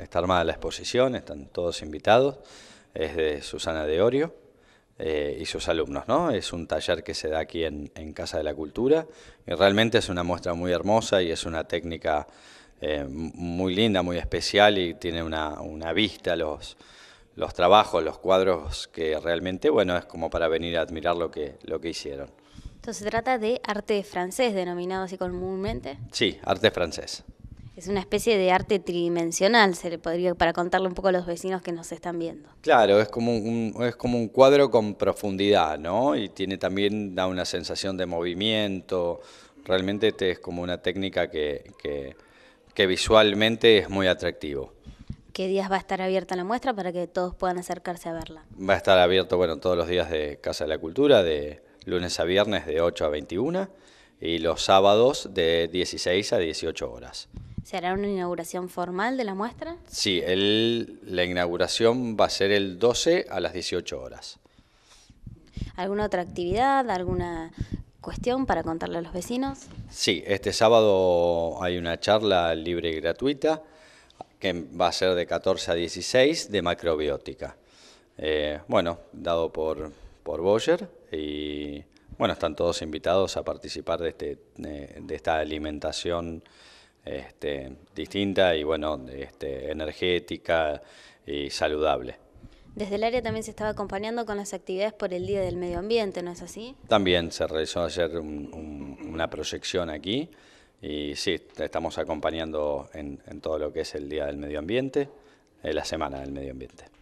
está armada la exposición, están todos invitados, es de Susana de Orio eh, y sus alumnos, ¿no? Es un taller que se da aquí en, Casa de la Cultura y realmente es una muestra muy hermosa y es una técnica eh, muy linda, muy especial y tiene una, vista, los, los trabajos, los cuadros que realmente, bueno, es como para venir a admirar lo que, lo que hicieron. Entonces se trata de arte francés, denominado así comúnmente. Sí, arte francés. Es una especie de arte tridimensional, se le podría, para contarle un poco a los vecinos que nos están viendo. Claro, es como un, es como un cuadro con profundidad, ¿no? Y tiene también, da una sensación de movimiento. Realmente es como una técnica que, que, visualmente es muy atractivo. ¿Qué días va a estar abierta la muestra para que todos puedan acercarse a verla? Va a estar abierto, bueno, todos los días de Casa de la Cultura, de lunes a viernes de 8 a 21 y los sábados de 16 a 18 horas. ¿Se hará una inauguración formal de la muestra? Sí, la inauguración va a ser el 12 a las 18 horas. ¿Alguna otra actividad, alguna cuestión para contarle a los vecinos? Sí, este sábado hay una charla libre y gratuita que va a ser de 14 a 16 de macrobiótica. Eh, bueno, dado por, por Boyer y bueno, están todos invitados a participar de, este, de esta alimentación este, distinta y bueno, este, energética y saludable. Desde el área también se estaba acompañando con las actividades por el Día del Medio Ambiente, ¿no es así? También se realizó ayer una proyección aquí y sí, estamos acompañando en, todo lo que es el Día del Medio Ambiente, eh, la Semana del Medio Ambiente.